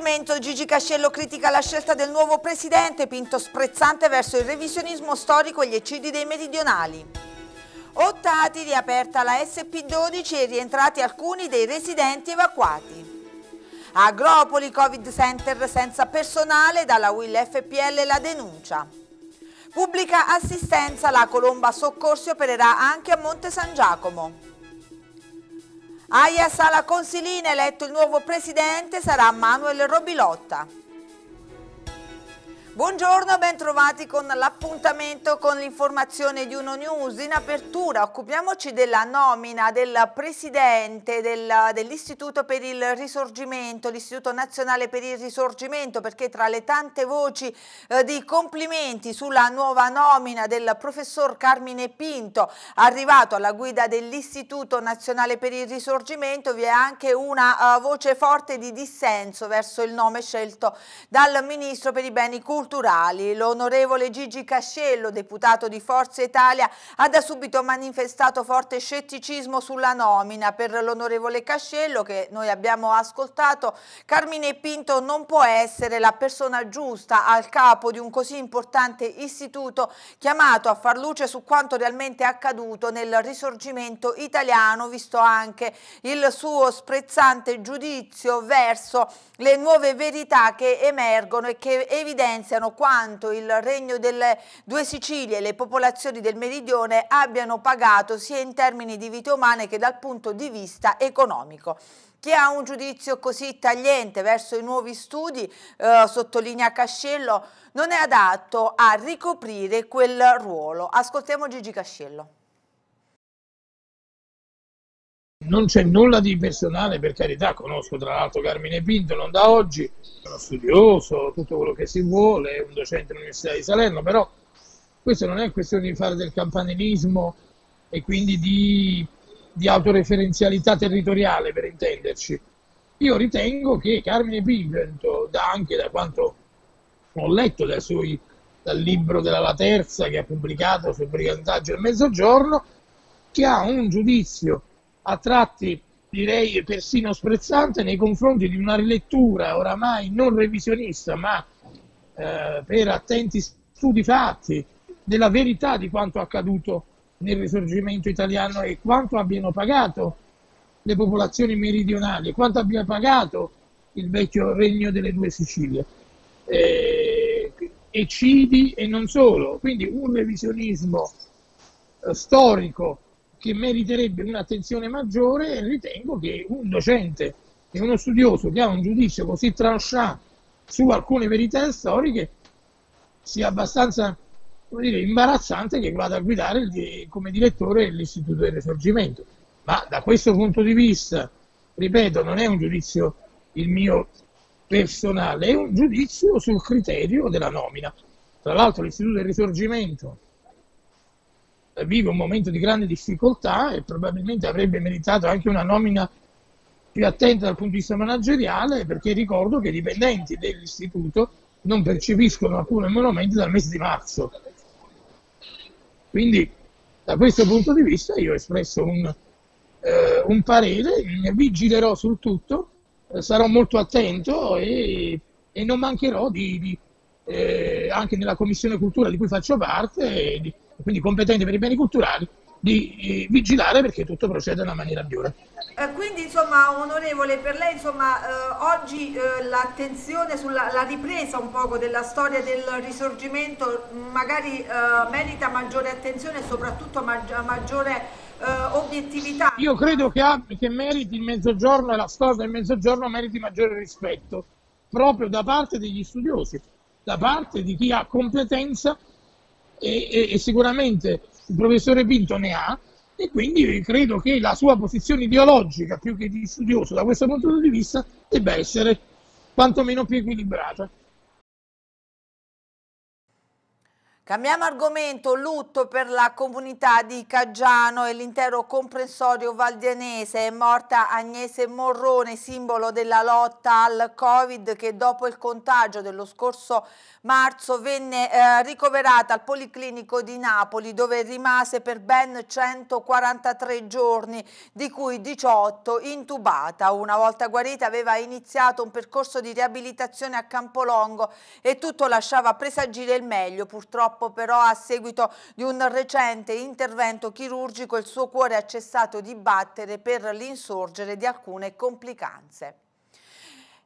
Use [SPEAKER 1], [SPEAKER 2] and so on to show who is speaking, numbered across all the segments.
[SPEAKER 1] svolgimento Gigi Cascello critica la scelta del nuovo presidente Pinto sprezzante verso il revisionismo storico e gli eccidi dei meridionali. Ottati riaperta la SP12 e rientrati alcuni dei residenti evacuati. Agropoli Covid Center senza personale dalla Will FPL la denuncia. Pubblica assistenza la Colomba Soccorsi opererà anche a Monte San Giacomo. AIA Sala Consilina eletto il nuovo presidente sarà Manuel Robilotta. Buongiorno, bentrovati con l'appuntamento con l'informazione di Uno News. In apertura occupiamoci della nomina del presidente del, dell'Istituto per il Risorgimento, l'Istituto Nazionale per il Risorgimento, perché tra le tante voci eh, di complimenti sulla nuova nomina del professor Carmine Pinto, arrivato alla guida dell'Istituto Nazionale per il Risorgimento, vi è anche una uh, voce forte di dissenso verso il nome scelto dal Ministro per i beni culturali culturali. L'onorevole Gigi Cascello, deputato di Forza Italia, ha da subito manifestato forte scetticismo sulla nomina. Per l'onorevole Cascello, che noi abbiamo ascoltato, Carmine Pinto non può essere la persona giusta al capo di un così importante istituto chiamato a far luce su quanto realmente è accaduto nel risorgimento italiano, visto anche il suo sprezzante giudizio verso le nuove verità che emergono e che evidenzia evidenziano quanto il Regno delle Due Sicilie e le popolazioni del Meridione abbiano pagato sia in termini di vite umane che dal punto di vista economico. Chi ha un giudizio così tagliente verso i nuovi studi, eh, sottolinea Cascello, non è adatto a ricoprire quel ruolo. Ascoltiamo Gigi Cascello
[SPEAKER 2] non c'è nulla di personale, per carità, conosco tra l'altro Carmine Pinto, non da oggi, uno studioso, tutto quello che si vuole, un docente all'Università di Salerno, però questo non è questione di fare del campanilismo e quindi di, di autoreferenzialità territoriale, per intenderci. Io ritengo che Carmine Pinto, da anche da quanto ho letto dai suoi, dal libro della La Terza che ha pubblicato sul brigantaggio del mezzogiorno, che ha un giudizio a tratti direi persino sprezzante nei confronti di una rilettura oramai non revisionista ma eh, per attenti studi fatti della verità di quanto accaduto nel risorgimento italiano e quanto abbiano pagato le popolazioni meridionali, quanto abbia pagato il vecchio regno delle due Sicilie, eh, e Cidi e non solo. Quindi un revisionismo eh, storico che meriterebbe un'attenzione maggiore e ritengo che un docente e uno studioso che ha un giudizio così tranchant su alcune verità storiche sia abbastanza dire, imbarazzante che vada a guidare il, come direttore l'Istituto del Risorgimento. Ma da questo punto di vista, ripeto, non è un giudizio il mio personale, è un giudizio sul criterio della nomina. Tra l'altro l'Istituto del Risorgimento vive un momento di grande difficoltà e probabilmente avrebbe meritato anche una nomina più attenta dal punto di vista manageriale perché ricordo che i dipendenti dell'istituto non percepiscono alcun emolumento dal mese di marzo. Quindi da questo punto di vista io ho espresso un, eh, un parere, vigilerò sul tutto, eh, sarò molto attento e, e non mancherò di, di, eh, anche nella Commissione Cultura di cui faccio parte. Di, quindi competenti per i beni culturali, di eh, vigilare perché tutto proceda in una maniera migliore.
[SPEAKER 1] Eh, quindi insomma onorevole per lei insomma, eh, oggi eh, l'attenzione sulla ripresa un poco della storia del risorgimento magari eh, merita maggiore attenzione e soprattutto maggi maggiore
[SPEAKER 2] eh, obiettività. Io credo che, che meriti il mezzogiorno e la storia del mezzogiorno meriti maggiore rispetto proprio da parte degli studiosi, da parte di chi ha competenza e, e, e sicuramente il professore Pinto ne ha e quindi credo che la sua posizione ideologica più che di studioso da questo punto di vista debba essere quantomeno più equilibrata.
[SPEAKER 1] Cambiamo argomento, lutto per la comunità di Caggiano e l'intero comprensorio valdianese. È morta Agnese Morrone, simbolo della lotta al Covid che dopo il contagio dello scorso marzo venne eh, ricoverata al Policlinico di Napoli dove rimase per ben 143 giorni, di cui 18 intubata. Una volta guarita aveva iniziato un percorso di riabilitazione a Campolongo e tutto lasciava presagire il meglio. Purtroppo Purtroppo però a seguito di un recente intervento chirurgico il suo cuore ha cessato di battere per l'insorgere di alcune complicanze.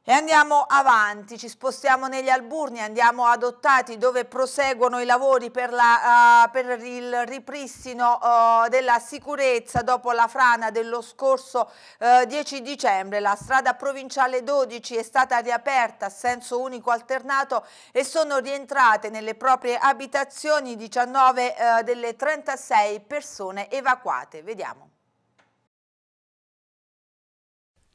[SPEAKER 1] E andiamo avanti, ci spostiamo negli Alburni, andiamo ad Ottati dove proseguono i lavori per, la, uh, per il ripristino uh, della sicurezza dopo la frana dello scorso uh, eh, 10 dicembre. La strada provinciale 12 è stata riaperta a senso unico alternato e sono rientrate nelle proprie abitazioni 19 delle 36 persone evacuate. Vediamo.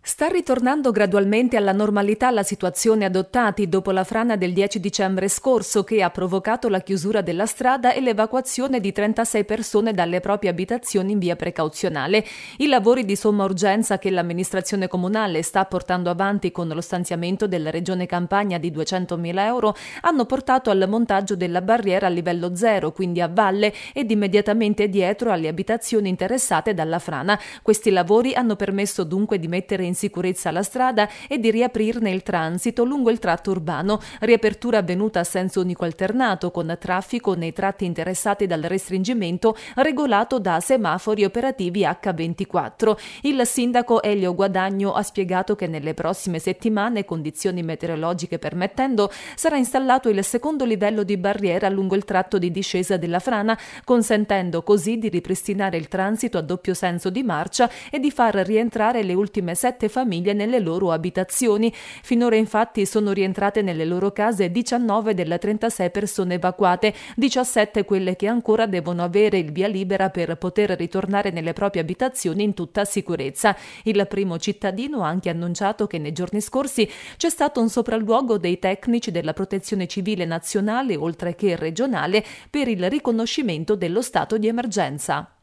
[SPEAKER 3] Sta ritornando gradualmente alla normalità la situazione adottati dopo la frana del 10 dicembre scorso che ha provocato la chiusura della strada e l'evacuazione di 36 persone dalle proprie abitazioni in via precauzionale. I lavori di somma urgenza che l'amministrazione comunale sta portando avanti con lo stanziamento della regione Campania di 200.000 euro hanno portato al montaggio della barriera a livello zero, quindi a valle ed immediatamente dietro alle abitazioni interessate dalla frana. Questi lavori hanno permesso dunque di mettere in in sicurezza la strada e di riaprirne il transito lungo il tratto urbano, riapertura avvenuta a senso unico alternato con traffico nei tratti interessati dal restringimento regolato da semafori operativi H24. Il sindaco Elio Guadagno ha spiegato che nelle prossime settimane, condizioni meteorologiche permettendo, sarà installato il secondo livello di barriera lungo il tratto di discesa della frana, consentendo così di ripristinare il transito a doppio senso di marcia e di far rientrare le ultime sette 7 famiglie nelle loro abitazioni. Finora infatti sono rientrate nelle loro case 19 delle 36 persone evacuate, 17 quelle che ancora devono avere il via libera per poter ritornare nelle proprie abitazioni in tutta sicurezza. Il primo cittadino ha anche annunciato che nei giorni scorsi c'è stato un sopralluogo dei tecnici della Protezione Civile nazionale oltre che regionale per il riconoscimento dello stato di emergenza.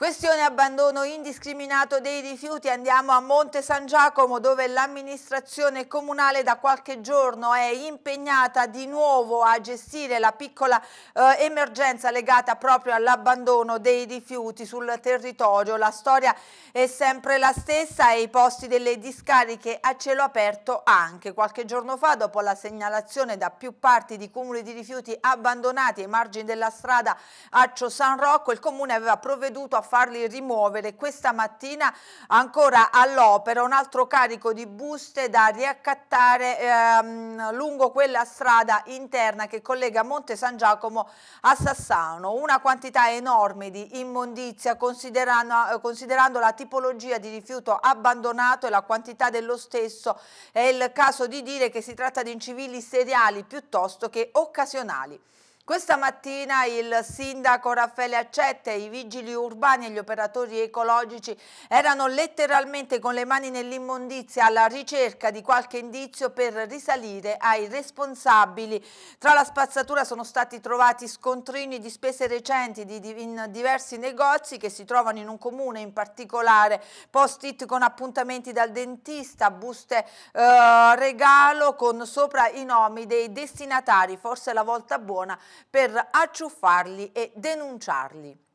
[SPEAKER 1] Questione abbandono indiscriminato dei rifiuti, andiamo a Monte San Giacomo dove l'amministrazione comunale da qualche giorno è impegnata di nuovo a gestire la piccola eh, emergenza legata proprio all'abbandono dei rifiuti sul territorio. La storia è sempre la stessa e i posti delle discariche a cielo aperto anche. Qualche giorno fa dopo la segnalazione da più parti di cumuli di rifiuti abbandonati ai margini della strada Accio San Rocco, il comune aveva provveduto a farli rimuovere questa mattina ancora all'opera un altro carico di buste da riaccattare ehm, lungo quella strada interna che collega Monte San Giacomo a Sassano. Una quantità enorme di immondizia considerando, eh, considerando la tipologia di rifiuto abbandonato e la quantità dello stesso è il caso di dire che si tratta di incivili seriali piuttosto che occasionali. Questa mattina il sindaco Raffaele Accette, i vigili urbani e gli operatori ecologici erano letteralmente con le mani nell'immondizia alla ricerca di qualche indizio per risalire ai responsabili. Tra la spazzatura sono stati trovati scontrini di spese recenti in diversi negozi che si trovano in un comune in particolare, post-it con appuntamenti dal dentista, buste eh, regalo con sopra i nomi dei destinatari, forse la volta buona per acciuffarli e denunciarli.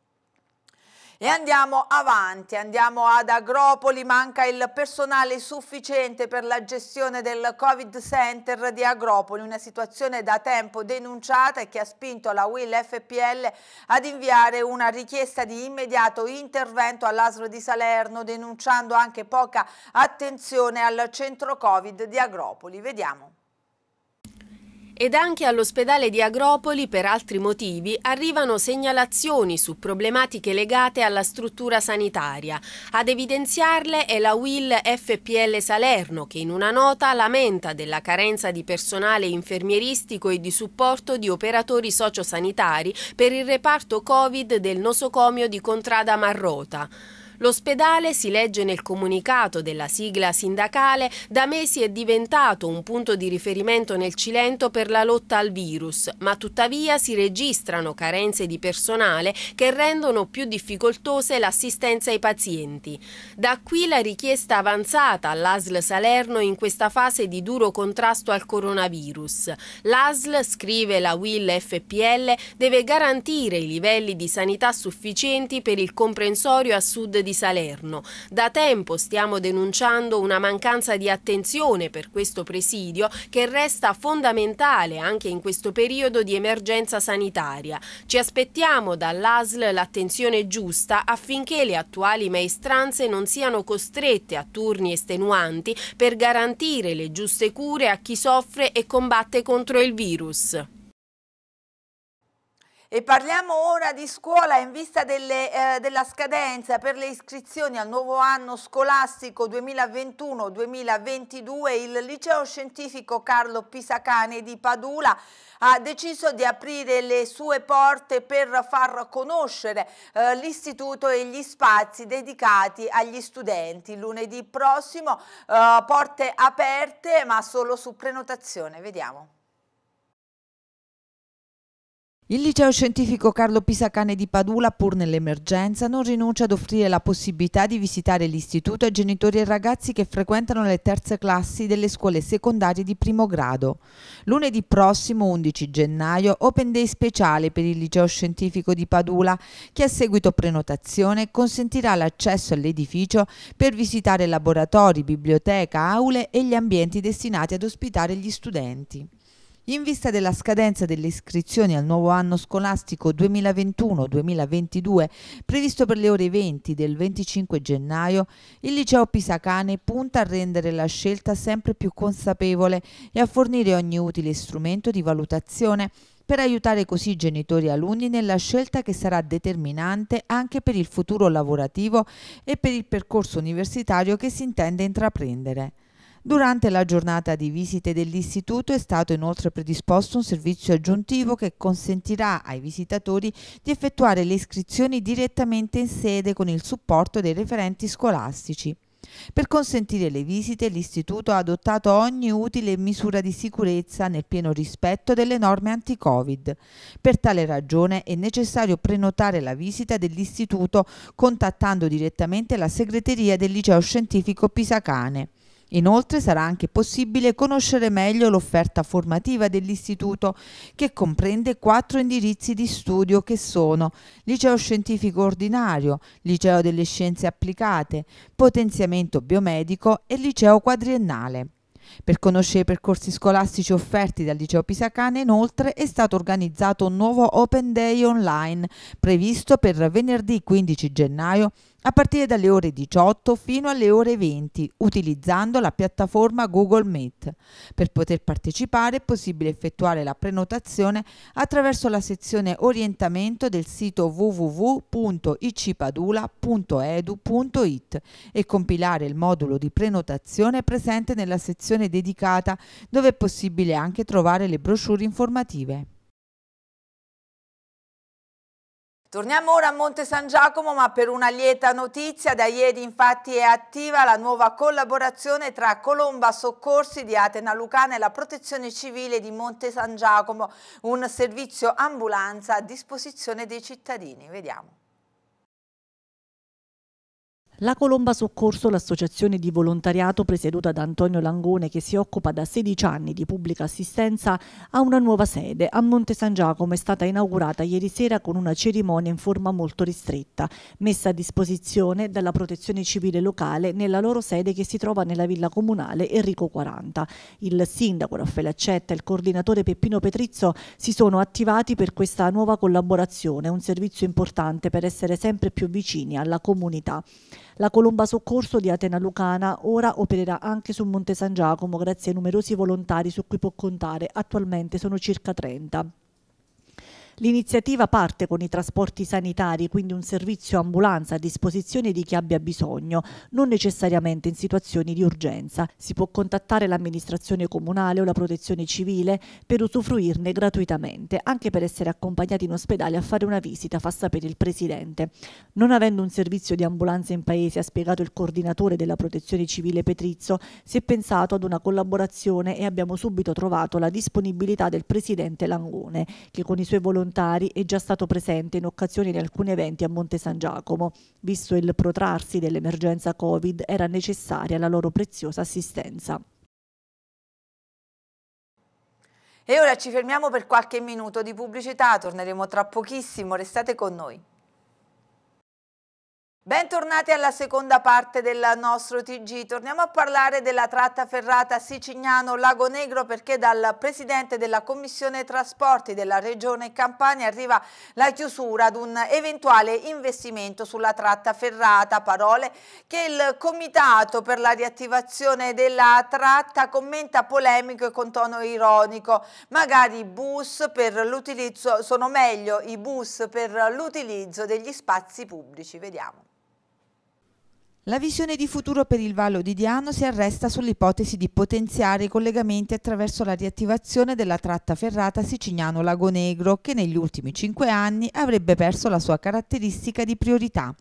[SPEAKER 1] E andiamo avanti, andiamo ad Agropoli, manca il personale sufficiente per la gestione del Covid Center di Agropoli, una situazione da tempo denunciata e che ha spinto la Will FPL ad inviare una richiesta di immediato intervento all'ASRO di Salerno, denunciando anche poca attenzione al centro Covid di Agropoli. Vediamo. Ed anche all'ospedale
[SPEAKER 4] di Agropoli, per altri motivi, arrivano segnalazioni su problematiche legate alla struttura sanitaria. Ad evidenziarle è la WIL FPL Salerno, che in una nota lamenta della carenza di personale infermieristico e di supporto di operatori sociosanitari per il reparto Covid del nosocomio di Contrada Marrota. L'ospedale, si legge nel comunicato della sigla sindacale, da mesi è diventato un punto di riferimento nel Cilento per la lotta al virus, ma tuttavia si registrano carenze di personale che rendono più difficoltose l'assistenza ai pazienti. Da qui la richiesta avanzata all'ASL Salerno in questa fase di duro contrasto al coronavirus. L'ASL, scrive la Will FPL, deve garantire i livelli di sanità sufficienti per il comprensorio a sud di Salerno. Da tempo stiamo denunciando una mancanza di attenzione per questo presidio che resta fondamentale anche in questo periodo di emergenza sanitaria. Ci aspettiamo dall'ASL l'attenzione giusta affinché le attuali maestranze non siano costrette a turni estenuanti per garantire le giuste cure a chi soffre e combatte contro il virus.
[SPEAKER 1] E parliamo ora di scuola in vista delle, eh, della scadenza per le iscrizioni al nuovo anno scolastico 2021-2022. Il liceo scientifico Carlo Pisacane di Padula ha deciso di aprire le sue porte per far conoscere eh, l'istituto e gli spazi dedicati agli studenti. Lunedì prossimo eh, porte aperte ma solo su prenotazione. Vediamo. Il liceo scientifico Carlo Pisacane di Padula, pur nell'emergenza, non rinuncia ad offrire la possibilità di visitare l'istituto ai genitori e ragazzi che frequentano le terze classi delle scuole secondarie di primo grado. Lunedì prossimo, 11 gennaio, Open Day speciale per il liceo scientifico di Padula, che a seguito prenotazione consentirà l'accesso all'edificio per visitare laboratori, biblioteca, aule e gli ambienti destinati ad ospitare gli studenti. In vista della scadenza delle iscrizioni al nuovo anno scolastico 2021-2022, previsto per le ore 20 del 25 gennaio, il liceo Pisacane punta a rendere la scelta sempre più consapevole e a fornire ogni utile strumento di valutazione per aiutare così genitori e alunni nella scelta che sarà determinante anche per il futuro lavorativo e per il percorso universitario che si intende intraprendere. Durante la giornata di visite dell'istituto è stato inoltre predisposto un servizio aggiuntivo che consentirà ai visitatori di effettuare le iscrizioni direttamente in sede con il supporto dei referenti scolastici. Per consentire le visite l'istituto ha adottato ogni utile misura di sicurezza nel pieno rispetto delle norme anti-Covid. Per tale ragione è necessario prenotare la visita dell'istituto contattando direttamente la segreteria del liceo scientifico Pisacane. Inoltre sarà anche possibile conoscere meglio l'offerta formativa dell'istituto che comprende quattro indirizzi di studio che sono liceo scientifico ordinario, liceo delle scienze applicate, potenziamento biomedico e liceo quadriennale. Per conoscere i percorsi scolastici offerti dal liceo Pisacane inoltre è stato organizzato un nuovo Open Day online previsto per venerdì 15 gennaio a partire dalle ore 18 fino alle ore 20 utilizzando la piattaforma Google Meet. Per poter partecipare è possibile effettuare la prenotazione attraverso la sezione orientamento del sito www.icpadula.edu.it e compilare il modulo di prenotazione presente nella sezione dedicata dove è possibile anche trovare le brochure informative. Torniamo ora a Monte San Giacomo ma per una lieta notizia, da ieri infatti è attiva la nuova collaborazione tra Colomba Soccorsi di Atena Lucana e la Protezione Civile di Monte San Giacomo, un servizio ambulanza a disposizione dei cittadini. Vediamo.
[SPEAKER 5] La Colomba Soccorso, l'associazione di volontariato presieduta da Antonio Langone che si occupa da 16 anni di pubblica assistenza, ha una nuova sede a Monte San Giacomo, è stata inaugurata ieri sera con una cerimonia in forma molto ristretta, messa a disposizione dalla protezione civile locale nella loro sede che si trova nella villa comunale Enrico 40. Il sindaco Raffaele Accetta e il coordinatore Peppino Petrizzo si sono attivati per questa nuova collaborazione, un servizio importante per essere sempre più vicini alla comunità. La colomba soccorso di Atena Lucana ora opererà anche su Monte San Giacomo grazie ai numerosi volontari su cui può contare, attualmente sono circa 30. L'iniziativa parte con i trasporti sanitari, quindi un servizio ambulanza a disposizione di chi abbia bisogno, non necessariamente in situazioni di urgenza. Si può contattare l'amministrazione comunale o la protezione civile per usufruirne gratuitamente, anche per essere accompagnati in ospedale a fare una visita, fa sapere il Presidente. Non avendo un servizio di ambulanza in paese, ha spiegato il coordinatore della protezione civile Petrizzo, si è pensato ad una collaborazione e abbiamo subito trovato la disponibilità del Presidente Langone, che con i suoi volontari volontari è già stato presente in occasione di alcuni eventi a Monte San Giacomo. Visto il protrarsi dell'emergenza Covid era necessaria la loro preziosa assistenza.
[SPEAKER 1] E ora ci fermiamo per qualche minuto di pubblicità, torneremo tra pochissimo, restate con noi. Bentornati alla seconda parte del nostro TG. Torniamo a parlare della tratta ferrata Sicignano-Lago Negro perché dal presidente della Commissione Trasporti della Regione Campania arriva la chiusura ad un eventuale investimento sulla tratta ferrata, parole che il Comitato per la riattivazione della tratta commenta polemico e con tono ironico. Magari i bus per l'utilizzo sono meglio i bus per l'utilizzo degli spazi pubblici. Vediamo. La visione di futuro per il Vallo di Diano si arresta sull'ipotesi di potenziare i collegamenti attraverso la riattivazione della tratta ferrata Sicignano-Lago Negro che negli ultimi cinque anni avrebbe perso la sua caratteristica di priorità.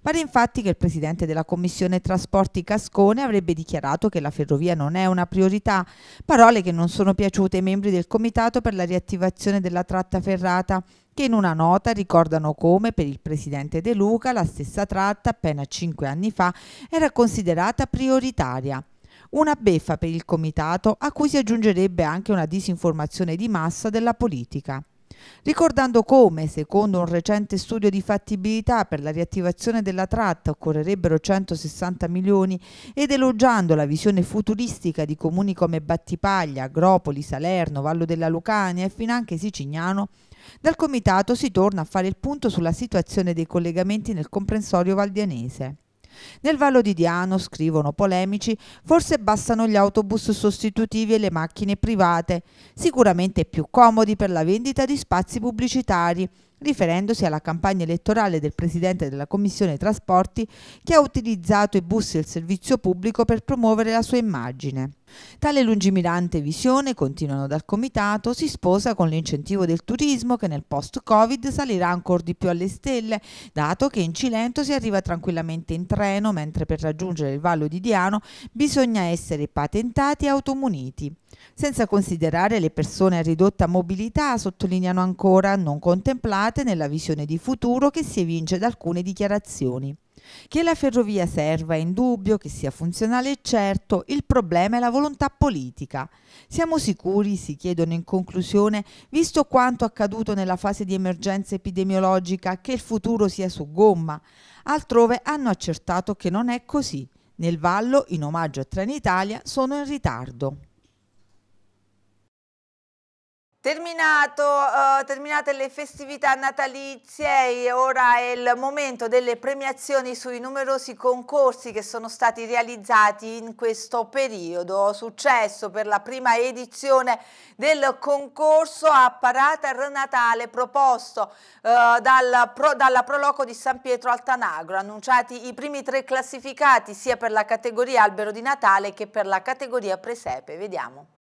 [SPEAKER 1] Pare infatti che il presidente della Commissione Trasporti Cascone avrebbe dichiarato che la ferrovia non è una priorità, parole che non sono piaciute ai membri del Comitato per la riattivazione della tratta ferrata che in una nota ricordano come per il presidente De Luca la stessa tratta appena cinque anni fa era considerata prioritaria. Una beffa per il comitato a cui si aggiungerebbe anche una disinformazione di massa della politica ricordando come, secondo un recente studio di fattibilità per la riattivazione della tratta, occorrerebbero 160 milioni ed elogiando la visione futuristica di comuni come Battipaglia, Agropoli, Salerno, Vallo della Lucania e finanche Sicignano, dal comitato si torna a fare il punto sulla situazione dei collegamenti nel comprensorio valdianese. Nel Vallo di Diano, scrivono polemici, forse bastano gli autobus sostitutivi e le macchine private, sicuramente più comodi per la vendita di spazi pubblicitari, riferendosi alla campagna elettorale del Presidente della Commissione Trasporti che ha utilizzato i bus e il servizio pubblico per promuovere la sua immagine. Tale lungimirante visione, continuano dal Comitato, si sposa con l'incentivo del turismo che nel post-Covid salirà ancora di più alle stelle, dato che in Cilento si arriva tranquillamente in treno, mentre per raggiungere il Vallo di Diano bisogna essere patentati e automuniti senza considerare le persone a ridotta mobilità, sottolineano ancora, non contemplate nella visione di futuro che si evince da alcune dichiarazioni. Che la ferrovia serva è indubbio, che sia funzionale è certo, il problema è la volontà politica. Siamo sicuri, si chiedono in conclusione, visto quanto accaduto nella fase di emergenza epidemiologica, che il futuro sia su gomma? Altrove hanno accertato che non è così. Nel Vallo, in omaggio a Trenitalia, sono in ritardo. Terminato, uh, terminate le festività natalizie, ora è il momento delle premiazioni sui numerosi concorsi che sono stati realizzati in questo periodo. Successo per la prima edizione del concorso a Parata Natale proposto uh, dal pro, dalla Proloco di San Pietro Altanagro. Annunciati i primi tre classificati sia per la categoria Albero di Natale che per la categoria Presepe. Vediamo.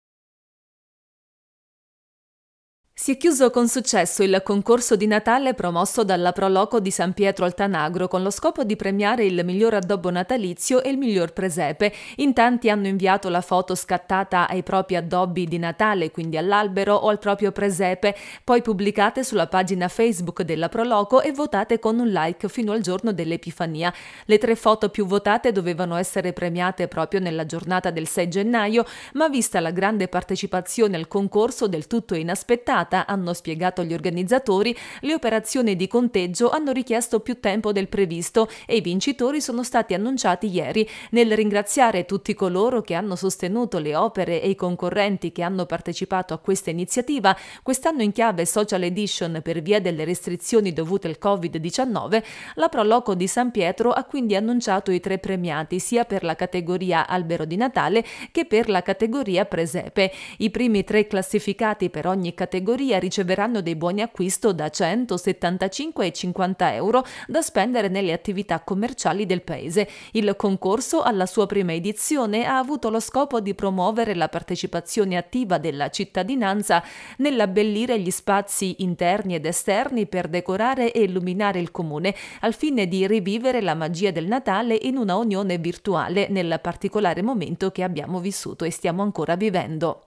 [SPEAKER 3] Si è chiuso con successo il concorso di Natale promosso dalla Proloco di San Pietro al Tanagro con lo scopo di premiare il miglior addobbo natalizio e il miglior presepe. In tanti hanno inviato la foto scattata ai propri addobbi di Natale, quindi all'albero o al proprio presepe, poi pubblicate sulla pagina Facebook della Proloco e votate con un like fino al giorno dell'Epifania. Le tre foto più votate dovevano essere premiate proprio nella giornata del 6 gennaio, ma vista la grande partecipazione al concorso del tutto inaspettato, serata, hanno spiegato gli organizzatori, le operazioni di conteggio hanno richiesto più tempo del previsto e i vincitori sono stati annunciati ieri. Nel ringraziare tutti coloro che hanno sostenuto le opere e i concorrenti che hanno partecipato a questa iniziativa, quest'anno in chiave Social Edition per via delle restrizioni dovute al Covid-19, la Proloco di San Pietro ha quindi annunciato i tre premiati sia per la categoria Albero di Natale che per la categoria Presepe. I primi tre classificati per ogni categoria categoria riceveranno dei buoni acquisto da 175 e 50 euro da spendere nelle attività commerciali del paese. Il concorso alla sua prima edizione ha avuto lo scopo di promuovere la partecipazione attiva della cittadinanza nell'abbellire gli spazi interni ed esterni per decorare e illuminare il comune al fine di rivivere la magia del Natale in una unione virtuale nel particolare momento che abbiamo vissuto e stiamo ancora vivendo.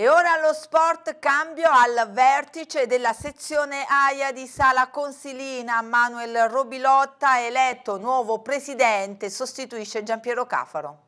[SPEAKER 1] E ora lo sport cambio al vertice della sezione AIA di Sala Consilina. Manuel Robilotta, eletto nuovo presidente, sostituisce Giampiero Cafaro.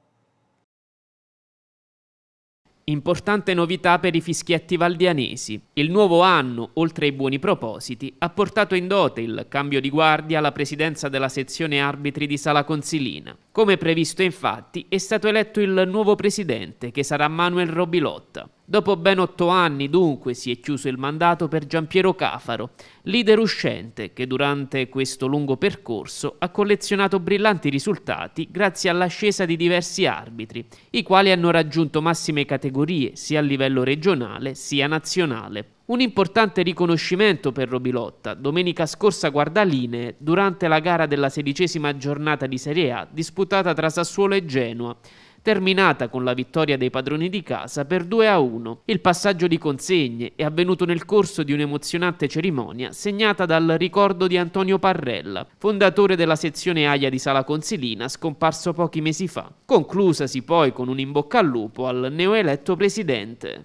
[SPEAKER 6] Importante novità per i fischietti valdianesi. Il nuovo anno, oltre ai buoni propositi, ha portato in dote il cambio di guardia alla presidenza della sezione arbitri di Sala Consilina. Come previsto infatti, è stato eletto il nuovo presidente, che sarà Manuel Robilotta. Dopo ben otto anni, dunque, si è chiuso il mandato per Giampiero Cafaro, leader uscente che durante questo lungo percorso ha collezionato brillanti risultati grazie all'ascesa di diversi arbitri, i quali hanno raggiunto massime categorie sia a livello regionale sia nazionale. Un importante riconoscimento per Robilotta domenica scorsa guardalinee durante la gara della sedicesima giornata di Serie A disputata tra Sassuolo e Genoa, terminata con la vittoria dei padroni di casa per 2 a 1. Il passaggio di consegne è avvenuto nel corso di un'emozionante cerimonia segnata dal ricordo di Antonio Parrella, fondatore della sezione AIA di Sala Consilina, scomparso pochi mesi fa, conclusasi poi con un in bocca al lupo al neoeletto presidente.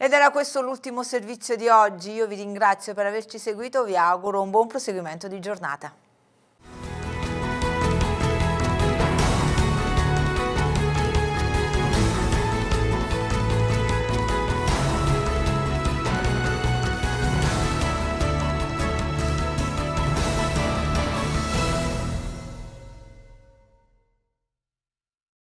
[SPEAKER 1] Ed era questo l'ultimo servizio di oggi, io vi ringrazio per averci seguito, vi auguro un buon proseguimento di giornata.